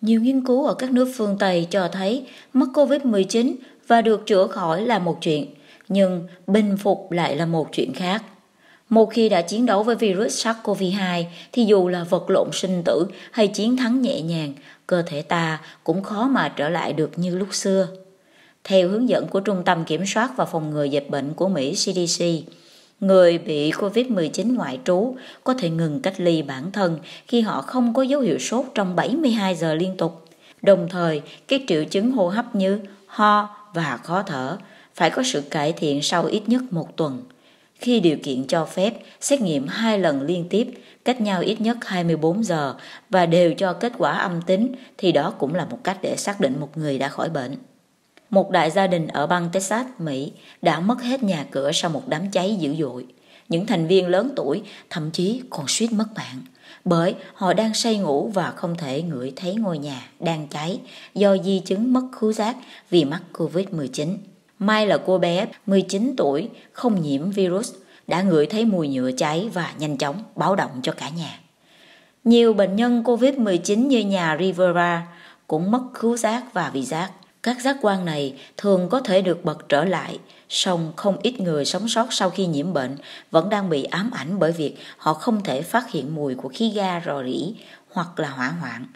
Nhiều nghiên cứu ở các nước phương Tây cho thấy mắc COVID-19 và được chữa khỏi là một chuyện, nhưng bình phục lại là một chuyện khác. Một khi đã chiến đấu với virus SARS-CoV-2 thì dù là vật lộn sinh tử hay chiến thắng nhẹ nhàng, cơ thể ta cũng khó mà trở lại được như lúc xưa. Theo hướng dẫn của Trung tâm Kiểm soát và Phòng ngừa Dịch bệnh của Mỹ CDC, Người bị COVID-19 ngoại trú có thể ngừng cách ly bản thân khi họ không có dấu hiệu sốt trong 72 giờ liên tục. Đồng thời, các triệu chứng hô hấp như ho và khó thở phải có sự cải thiện sau ít nhất một tuần. Khi điều kiện cho phép, xét nghiệm hai lần liên tiếp, cách nhau ít nhất 24 giờ và đều cho kết quả âm tính thì đó cũng là một cách để xác định một người đã khỏi bệnh một đại gia đình ở bang Texas, Mỹ đã mất hết nhà cửa sau một đám cháy dữ dội. Những thành viên lớn tuổi thậm chí còn suýt mất mạng bởi họ đang say ngủ và không thể ngửi thấy ngôi nhà đang cháy do di chứng mất khứu giác vì mắc Covid-19. May là cô bé 19 tuổi không nhiễm virus đã ngửi thấy mùi nhựa cháy và nhanh chóng báo động cho cả nhà. Nhiều bệnh nhân COVID-19 như nhà Rivera cũng mất khứu giác và vị giác các giác quan này thường có thể được bật trở lại, song không ít người sống sót sau khi nhiễm bệnh vẫn đang bị ám ảnh bởi việc họ không thể phát hiện mùi của khí ga rò rỉ hoặc là hỏa hoạn.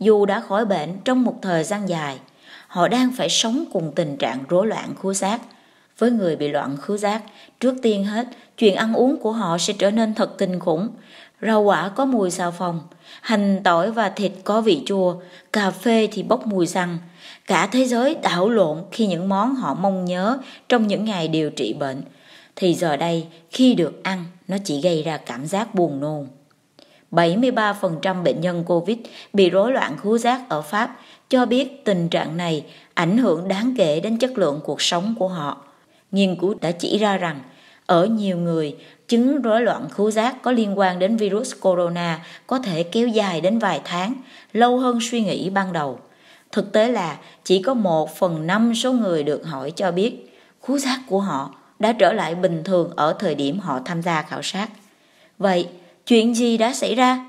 Dù đã khỏi bệnh trong một thời gian dài, họ đang phải sống cùng tình trạng rối loạn khứu giác. Với người bị loạn khứu giác, trước tiên hết, chuyện ăn uống của họ sẽ trở nên thật kinh khủng. Rau quả có mùi xào phòng, hành tỏi và thịt có vị chua, cà phê thì bốc mùi xăng – Cả thế giới đảo lộn khi những món họ mong nhớ trong những ngày điều trị bệnh, thì giờ đây khi được ăn nó chỉ gây ra cảm giác buồn nôn. 73% bệnh nhân COVID bị rối loạn khứu giác ở Pháp cho biết tình trạng này ảnh hưởng đáng kể đến chất lượng cuộc sống của họ. Nghiên cứu đã chỉ ra rằng ở nhiều người, chứng rối loạn khứu giác có liên quan đến virus corona có thể kéo dài đến vài tháng, lâu hơn suy nghĩ ban đầu. Thực tế là chỉ có một phần năm số người được hỏi cho biết khứu giác của họ đã trở lại bình thường ở thời điểm họ tham gia khảo sát. Vậy, chuyện gì đã xảy ra?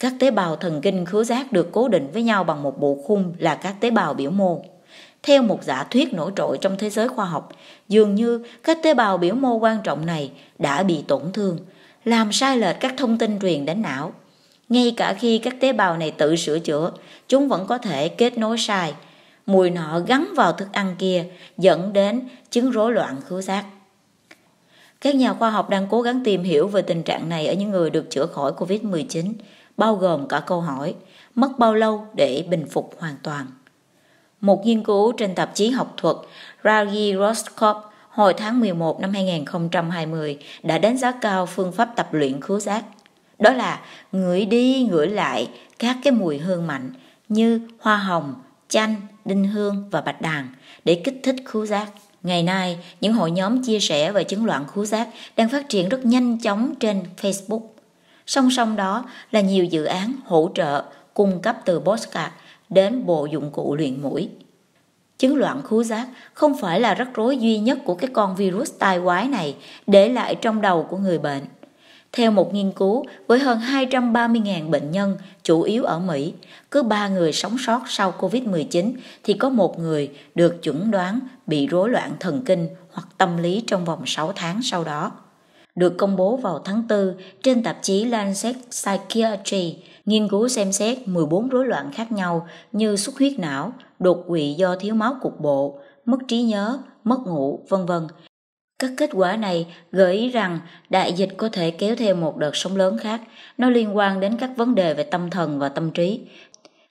Các tế bào thần kinh khứu giác được cố định với nhau bằng một bộ khung là các tế bào biểu mô. Theo một giả thuyết nổi trội trong thế giới khoa học, dường như các tế bào biểu mô quan trọng này đã bị tổn thương, làm sai lệch các thông tin truyền đến não ngay cả khi các tế bào này tự sửa chữa, chúng vẫn có thể kết nối sai. Mùi nọ gắn vào thức ăn kia, dẫn đến chứng rối loạn khứu giác. Các nhà khoa học đang cố gắng tìm hiểu về tình trạng này ở những người được chữa khỏi COVID-19, bao gồm cả câu hỏi mất bao lâu để bình phục hoàn toàn. Một nghiên cứu trên tạp chí học thuật Ragi Roscoe hồi tháng 11 năm 2020 đã đánh giá cao phương pháp tập luyện khứu giác đó là ngửi đi ngửi lại các cái mùi hương mạnh như hoa hồng, chanh, đinh hương và bạch đàn để kích thích khứu giác. Ngày nay, những hội nhóm chia sẻ về chứng loạn khứu giác đang phát triển rất nhanh chóng trên Facebook. Song song đó là nhiều dự án hỗ trợ cung cấp từ bosca đến bộ dụng cụ luyện mũi. Chứng loạn khứu giác không phải là rắc rối duy nhất của cái con virus tai quái này để lại trong đầu của người bệnh theo một nghiên cứu, với hơn 230.000 bệnh nhân, chủ yếu ở Mỹ, cứ 3 người sống sót sau COVID-19 thì có một người được chuẩn đoán bị rối loạn thần kinh hoặc tâm lý trong vòng 6 tháng sau đó. Được công bố vào tháng 4 trên tạp chí Lancet Psychiatry, nghiên cứu xem xét 14 rối loạn khác nhau như xuất huyết não, đột quỵ do thiếu máu cục bộ, mất trí nhớ, mất ngủ, vân vân các kết quả này gợi ý rằng đại dịch có thể kéo theo một đợt sóng lớn khác, nó liên quan đến các vấn đề về tâm thần và tâm trí.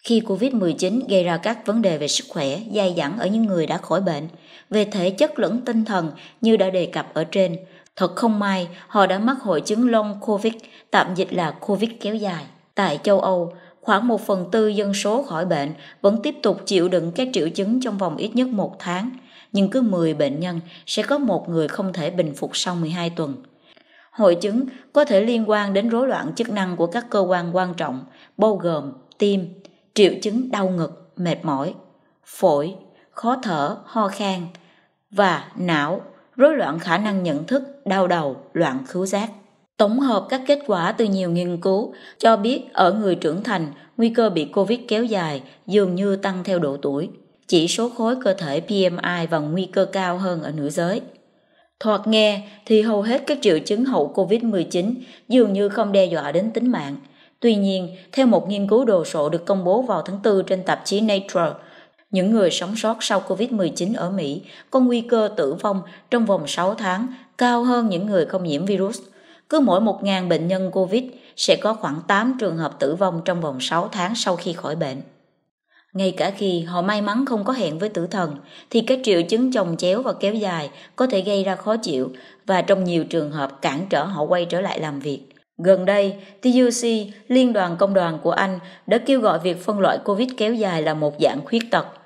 Khi COVID-19 gây ra các vấn đề về sức khỏe, dai dẳng ở những người đã khỏi bệnh, về thể chất lẫn tinh thần như đã đề cập ở trên, thật không may họ đã mắc hội chứng long COVID, tạm dịch là COVID kéo dài. Tại châu Âu, khoảng một phần tư dân số khỏi bệnh vẫn tiếp tục chịu đựng các triệu chứng trong vòng ít nhất một tháng, nhưng cứ 10 bệnh nhân sẽ có một người không thể bình phục sau 12 tuần. Hội chứng có thể liên quan đến rối loạn chức năng của các cơ quan quan trọng, bao gồm tim, triệu chứng đau ngực, mệt mỏi, phổi, khó thở, ho khan và não, rối loạn khả năng nhận thức, đau đầu, loạn khứu giác. Tổng hợp các kết quả từ nhiều nghiên cứu cho biết ở người trưởng thành, nguy cơ bị COVID kéo dài dường như tăng theo độ tuổi. Chỉ số khối cơ thể PMI và nguy cơ cao hơn ở nữ giới. Thoạt nghe thì hầu hết các triệu chứng hậu COVID-19 dường như không đe dọa đến tính mạng. Tuy nhiên, theo một nghiên cứu đồ sộ được công bố vào tháng 4 trên tạp chí Nature, những người sống sót sau COVID-19 ở Mỹ có nguy cơ tử vong trong vòng 6 tháng cao hơn những người không nhiễm virus – cứ mỗi 1.000 bệnh nhân COVID sẽ có khoảng 8 trường hợp tử vong trong vòng 6 tháng sau khi khỏi bệnh. Ngay cả khi họ may mắn không có hẹn với tử thần, thì các triệu chứng chồng chéo và kéo dài có thể gây ra khó chịu và trong nhiều trường hợp cản trở họ quay trở lại làm việc. Gần đây, TUC, Liên đoàn Công đoàn của Anh đã kêu gọi việc phân loại COVID kéo dài là một dạng khuyết tật –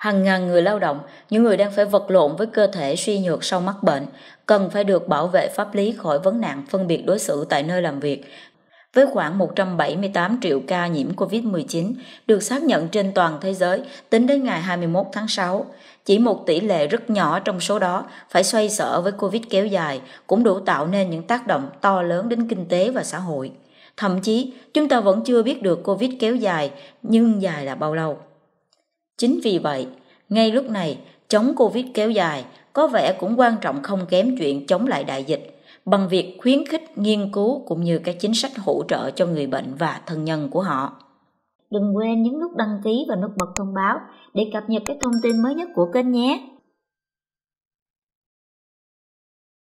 hàng ngàn người lao động, những người đang phải vật lộn với cơ thể suy nhược sau mắc bệnh, cần phải được bảo vệ pháp lý khỏi vấn nạn phân biệt đối xử tại nơi làm việc. Với khoảng 178 triệu ca nhiễm COVID-19 được xác nhận trên toàn thế giới tính đến ngày 21 tháng 6, chỉ một tỷ lệ rất nhỏ trong số đó phải xoay sở với COVID kéo dài cũng đủ tạo nên những tác động to lớn đến kinh tế và xã hội. Thậm chí, chúng ta vẫn chưa biết được COVID kéo dài, nhưng dài là bao lâu. Chính vì vậy, ngay lúc này, chống Covid kéo dài có vẻ cũng quan trọng không kém chuyện chống lại đại dịch bằng việc khuyến khích nghiên cứu cũng như các chính sách hỗ trợ cho người bệnh và thân nhân của họ. Đừng quên nhấn nút đăng ký và nút bật thông báo để cập nhật các thông tin mới nhất của kênh nhé.